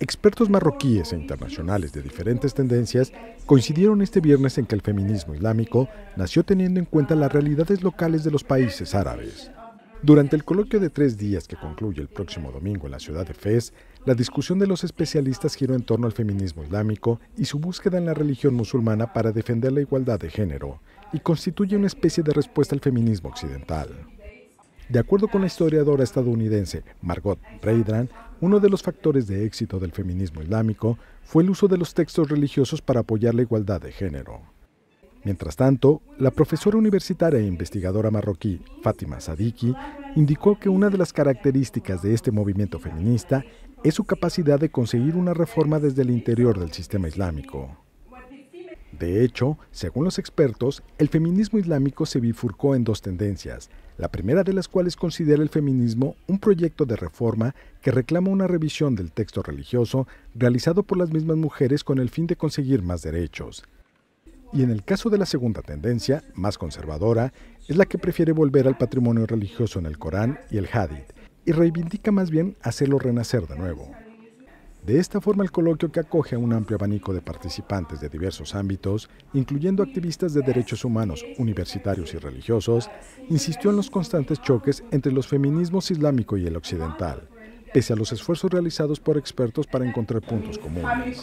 Expertos marroquíes e internacionales de diferentes tendencias coincidieron este viernes en que el feminismo islámico nació teniendo en cuenta las realidades locales de los países árabes. Durante el coloquio de tres días que concluye el próximo domingo en la ciudad de Fez, la discusión de los especialistas giró en torno al feminismo islámico y su búsqueda en la religión musulmana para defender la igualdad de género, y constituye una especie de respuesta al feminismo occidental. De acuerdo con la historiadora estadounidense Margot Reidran, uno de los factores de éxito del feminismo islámico fue el uso de los textos religiosos para apoyar la igualdad de género. Mientras tanto, la profesora universitaria e investigadora marroquí Fátima Sadiki indicó que una de las características de este movimiento feminista es su capacidad de conseguir una reforma desde el interior del sistema islámico. De hecho, según los expertos, el feminismo islámico se bifurcó en dos tendencias, la primera de las cuales considera el feminismo un proyecto de reforma que reclama una revisión del texto religioso realizado por las mismas mujeres con el fin de conseguir más derechos. Y en el caso de la segunda tendencia, más conservadora, es la que prefiere volver al patrimonio religioso en el Corán y el Hadith, y reivindica más bien hacerlo renacer de nuevo. De esta forma, el coloquio que acoge a un amplio abanico de participantes de diversos ámbitos, incluyendo activistas de derechos humanos, universitarios y religiosos, insistió en los constantes choques entre los feminismos islámico y el occidental, pese a los esfuerzos realizados por expertos para encontrar puntos comunes.